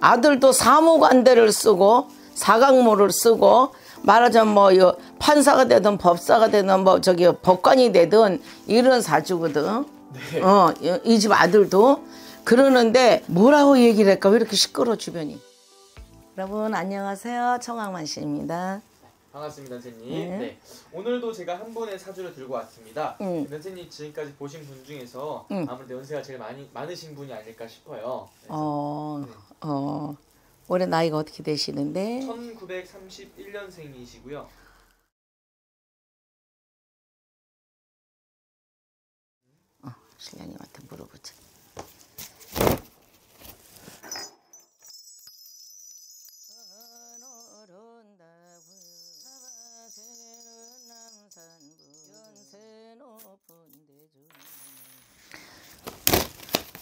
아들도 사무관대를 쓰고 사각모를 쓰고 말하자면 뭐 판사가 되든 법사가 되든 뭐 저기 법관이 되든 이런 사주거든. 네. 어, 이 집 아들도 그러는데 뭐라고 얘기를 할까? 왜 이렇게 시끄러 워 주변이? 여러분 안녕하세요. 청학만 씨입니다. 반갑습니다, 선생님. 네. 네. 오늘도 제가 한 분의 사주를 들고 왔습니다. 음. 선생님 지금까지 보신 분 중에서 음. 아무래도 연세가 제일 많이 많으신 분이 아닐까 싶어요. 네. 어, 네. 어, 올해 나이가 어떻게 되시는데? 1931년생이시고요. 어, 실련님한테 물어보자.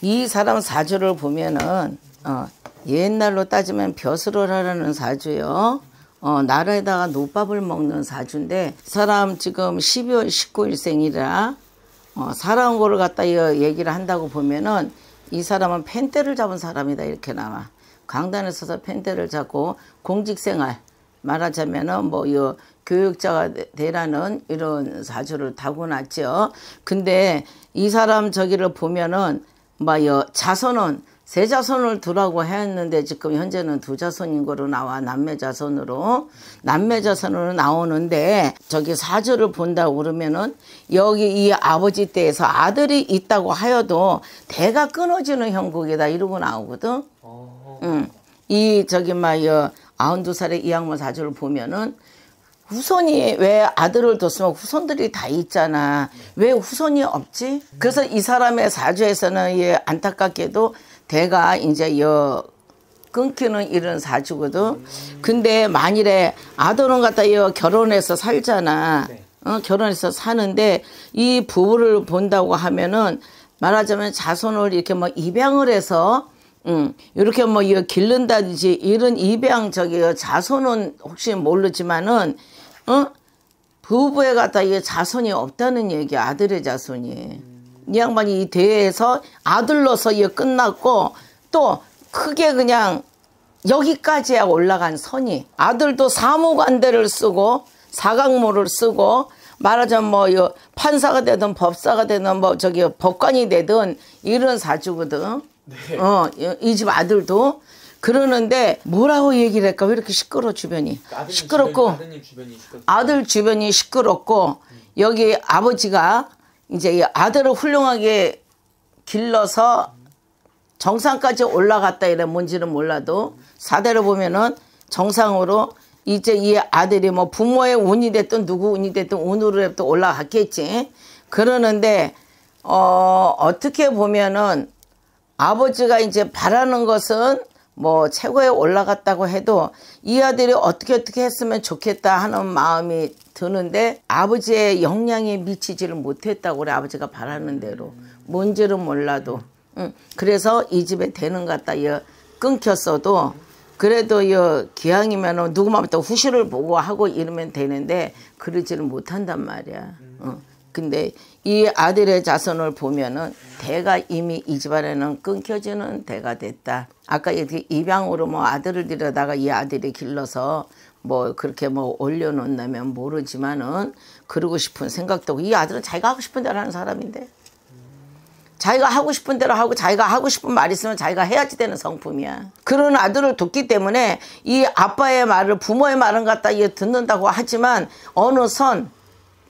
이 사람 사주를 보면은 어, 옛날로 따지면 벼슬을 하라는 사주요. 어, 나라에다가 노밥을 먹는 사주인데 사람 지금 12월 19일 생이라 어, 살아온 거를 갖다 얘기를 한다고 보면은 이 사람은 펜대를 잡은 사람이다 이렇게 나와. 강단에 서서 펜대를 잡고 공직생활 말하자면은 뭐요 교육자가 되라는 이런 사주를 타고났죠. 근데 이 사람 저기를 보면은 뭐여 자손은 세 자손을 두라고 했는데 지금 현재는 두 자손인 거로 나와 남매 자손으로 남매 자손으로 나오는데 저기 사주를 본다 그러면은 여기 이 아버지 때에서 아들이 있다고 하여도 대가 끊어지는 형국이다 이러고 나오거든. 어. 응. 이 저기 막여 뭐, 아흔두 살의 이 양모 사주를 보면은 후손이 왜 아들을 뒀으면 후손들이 다 있잖아. 왜 후손이 없지? 그래서 이 사람의 사주에서는 예, 안타깝게도 대가 이제 여 끊기는 이런 사주거든. 근데 만일에 아들은 갖다 여 결혼해서 살잖아. 어, 결혼해서 사는데 이 부부를 본다고 하면은 말하자면 자손을 이렇게 뭐 입양을 해서 음, 이렇게 뭐 이거 길른다든지 이런 입양 저기 자손은 혹시 모르지만은 어? 부부에 갖다 이게 자손이 없다는 얘기 아들의 자손이 음. 이 양반이 이 대회에서 아들로서 이게 끝났고 또 크게 그냥 여기까지야 올라간 선이 아들도 사무관대를 쓰고 사각모를 쓰고 말하자면 뭐 판사가 되든 법사가 되든 뭐 저기 법관이 되든 이런 사주거든. 네. 어이 집 아들도 그러는데 뭐라고 얘기를 할까? 왜 이렇게 시끄러 주변이? 시끄럽고 주변이, 주변이 아들 주변이 시끄럽고 음. 여기 아버지가 이제 아들을 훌륭하게 길러서 정상까지 올라갔다 이래 뭔지는 몰라도 사대로 보면은 정상으로 이제 이 아들이 뭐 부모의 운이 됐든 누구 운이 됐든 운으로 했도 올라갔겠지. 그러는데 어 어떻게 보면은 아버지가 이제 바라는 것은 뭐 최고에 올라갔다고 해도 이 아들이 어떻게 어떻게 했으면 좋겠다 하는 마음이 드는데 아버지의 영향에 미치지를 못했다고 우리 아버지가 바라는 대로 뭔지를 몰라도 응. 그래서 이 집에 되는 것 같다 이 끊겼어도 그래도 이 기왕이면 누구만 또 후시를 보고 하고 이러면 되는데 그러지를 못한단 말이야 응. 근데 이 아들의 자손을 보면은 대가 이미 이 집안에는 끊겨지는 대가 됐다. 아까 이렇게 입양으로 뭐 아들을 들여다가 이 아들이 길러서 뭐 그렇게 뭐 올려놓는다면 모르지만은 그러고 싶은 생각도 하고 이 아들은 자기가 하고 싶은 대로 하는 사람인데 자기가 하고 싶은 대로 하고 자기가 하고 싶은 말 있으면 자기가 해야지 되는 성품이야. 그런 아들을 돕기 때문에 이 아빠의 말을 부모의 말은 갖다 얘 듣는다고 하지만 어느 선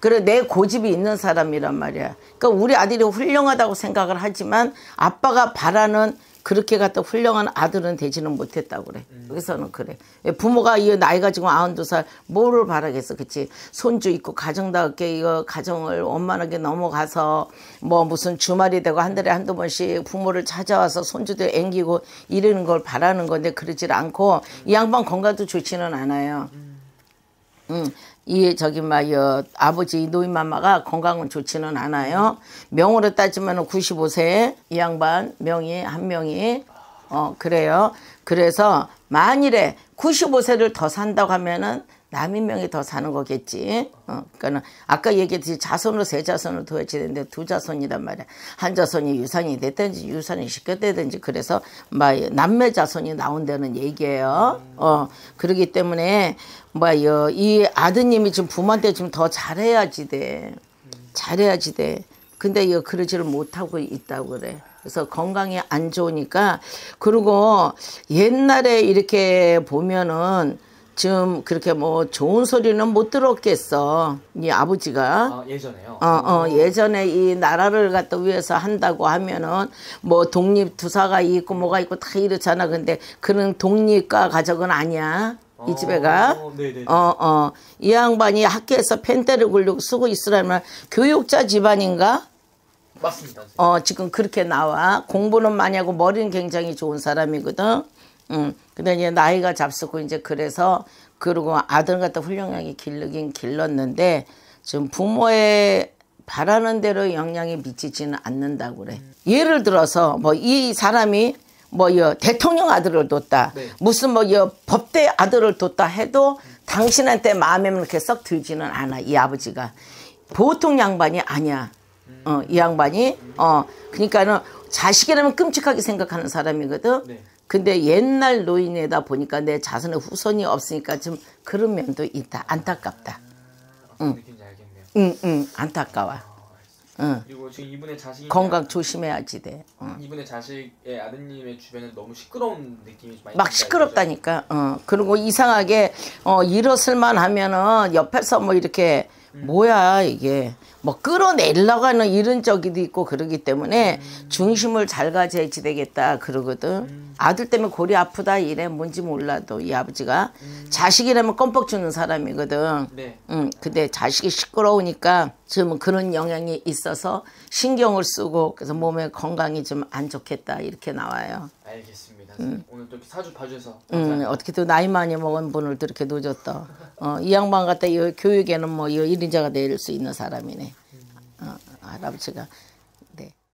그래 내 고집이 있는 사람이란 말이야. 그러니까 우리 아들이 훌륭하다고 생각을 하지만 아빠가 바라는 그렇게 갖다 훌륭한 아들은 되지는 못했다고 그래. 여기서는 그래. 부모가 이 나이가 지금 아흔두 살 뭐를 바라겠어, 그치? 손주 있고 가정답게 이거 가정을 원만하게 넘어가서 뭐 무슨 주말이 되고 한 달에 한두 번씩 부모를 찾아와서 손주들 앵기고 이러는 걸 바라는 건데 그러질 않고 이 양반 건강도 좋지는 않아요. 음. 이 저기 막여 아버지 노인마마가 건강은 좋지는 않아요. 명으로 따지면 95세 이 양반 명이 한 명이 어 그래요. 그래서 만일에 95세를 더 산다고 하면은 남인명이 더 사는 거겠지. 어, 그니까는 아까 얘기했듯이 자손으로 세 자손을 도해야 되는데 두 자손이란 말이야. 한 자손이 유산이 됐든지 유산이 시켰다든지 그래서 막 남매 자손이 나온다는 얘기예요. 어 그러기 때문에 뭐이 아드님이 지금 부모한테 지금 더 잘해야지 돼. 잘해야지 돼. 근데 이거 그러지를 못하고 있다고 그래. 그래서 건강이 안 좋으니까 그리고 옛날에 이렇게 보면은 지금 그렇게 뭐 좋은 소리는 못 들었겠어. 이 아버지가. 아, 예전에요. 어, 어, 예전에 이 나라를 갖다 위해서 한다고 하면은 뭐 독립 투사가 있고 뭐가 있고 다 이렇잖아. 근데 그런 독립과 가족은 아니야. 이 어, 집에가 어, 어, 이 양반이 학교에서 펜대를 굴리고 쓰고 있으라면 교육자 집안인가? 맞습니다. 어, 지금 그렇게 나와. 공부는 많이 하고 머리는 굉장히 좋은 사람이거든. 음, 근데 이제 나이가 잡수고 이제 그래서 그러고 아들 갖다 훌륭하게 길르긴 길렀는데 지금 부모의 바라는 대로 영향이 미치지는 않는다고 그래. 음. 예를 들어서 뭐 이 사람이 뭐여 대통령 아들을 뒀다. 네. 무슨 뭐여 법대 아들을 뒀다 해도 음. 당신한테 마음에 그렇게 썩 들지는 않아. 이 아버지가 보통 양반이 아니야. 음. 어, 이 양반이 어 그러니까는 자식이라면 끔찍하게 생각하는 사람이거든. 네. 근데 옛날 노인에다 보니까 내 자손의 후손이 없으니까 좀 그런 면도 있다. 안타깝다. 응. 응, 응, 안타까워. 아, 응. 그리고 지금 이분의 자식 건강 조심해야지 돼. 응. 이분의 자식의 아드님의 주변에 너무 시끄러운 느낌이 많이 막 시끄럽다니까. 어. 그리고 이상하게 어 일었을만 하면은 옆에서 뭐 이렇게 뭐야 이게 뭐 끌어내려고 하는 이런 적이도 있고 그러기 때문에 중심을 잘 가져야지 되겠다 그러거든 아들 때문에 골이 아프다 이래 뭔지 몰라도 이 아버지가 자식이라면 껌뻑 주는 사람이거든 네. 응, 근데 자식이 시끄러우니까 지금은 그런 영향이 있어서 신경을 쓰고 그래서 몸에 건강이 좀 안 좋겠다 이렇게 나와요 알겠습니다. 음. 오늘 또 사주 봐주셔서. 음, 어떻게 또 나이 많이 먹은 분을 또 이렇게 놓쳤다 어, 이 양반 같다. 이 교육에는 뭐 이 일인자가 될 수 있는 사람이네. 음. 어, 할아버지가 아,